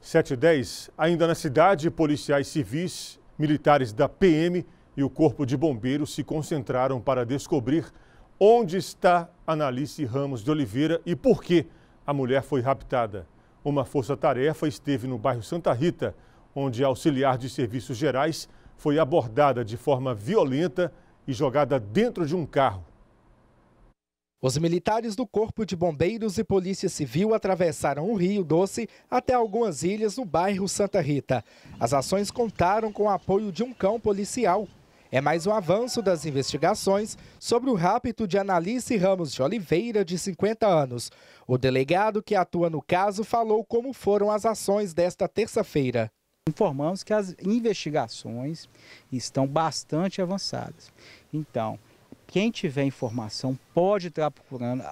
7 e 10 ainda na cidade, policiais civis, militares da PM e o Corpo de Bombeiros se concentraram para descobrir onde está Analice Ramos de Oliveira e por que a mulher foi raptada. Uma força-tarefa esteve no bairro Santa Rita, onde a auxiliar de serviços gerais foi abordada de forma violenta e jogada dentro de um carro. Os militares do Corpo de Bombeiros e Polícia Civil atravessaram o Rio Doce até algumas ilhas no bairro Santa Rita. As ações contaram com o apoio de um cão policial. É mais um avanço das investigações sobre o rapto de Analice Ramos de Oliveira, de 50 anos. O delegado que atua no caso falou como foram as ações desta terça-feira. Informamos que as investigações estão bastante avançadas. Então, quem tiver informação pode estar procurando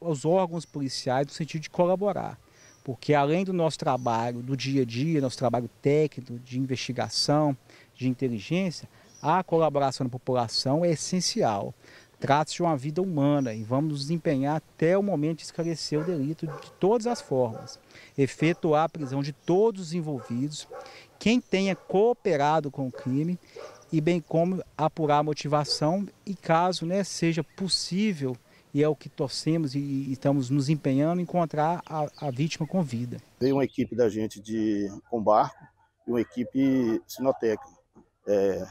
os órgãos policiais no sentido de colaborar. Porque além do nosso trabalho do dia a dia, nosso trabalho técnico, de investigação, de inteligência, a colaboração da população é essencial. Trata-se de uma vida humana e vamos nos empenhar até o momento de esclarecer o delito de todas as formas, efetuar a prisão de todos os envolvidos, quem tenha cooperado com o crime e bem como apurar a motivação e caso né, seja possível, e é o que torcemos e estamos nos empenhando, encontrar a, a vítima com vida. Veio uma equipe da gente de com barco e uma equipe sinotécnica, é,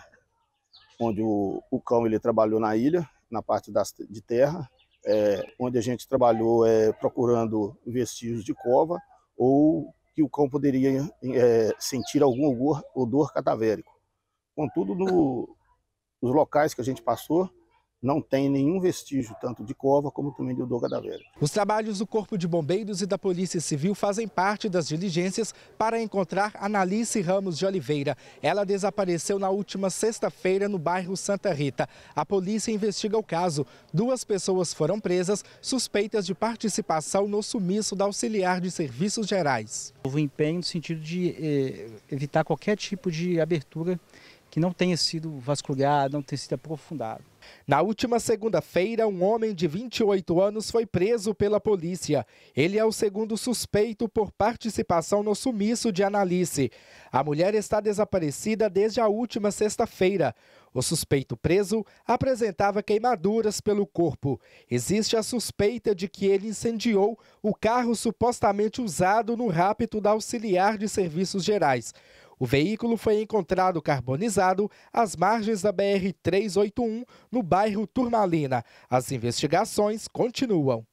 onde o, o cão ele trabalhou na ilha, na parte das, de terra, é, onde a gente trabalhou é, procurando vestígios de cova ou que o cão poderia é, sentir algum odor, odor cadavérico. Contudo, no, nos locais que a gente passou, não tem nenhum vestígio tanto de cova como também de odor cadavérico. Os trabalhos do Corpo de Bombeiros e da Polícia Civil fazem parte das diligências para encontrar Analice Ramos de Oliveira. Ela desapareceu na última sexta-feira no bairro Santa Rita. A polícia investiga o caso. Duas pessoas foram presas suspeitas de participação no sumiço da auxiliar de serviços gerais. Houve empenho no sentido de eh, evitar qualquer tipo de abertura que não tenha sido vasculhado, não tenha sido aprofundado. Na última segunda-feira, um homem de 28 anos foi preso pela polícia. Ele é o segundo suspeito por participação no sumiço de Analice. A mulher está desaparecida desde a última sexta-feira. O suspeito preso apresentava queimaduras pelo corpo. Existe a suspeita de que ele incendiou o carro supostamente usado no rapto da auxiliar de serviços gerais. O veículo foi encontrado carbonizado às margens da BR-381, no bairro Turmalina. As investigações continuam.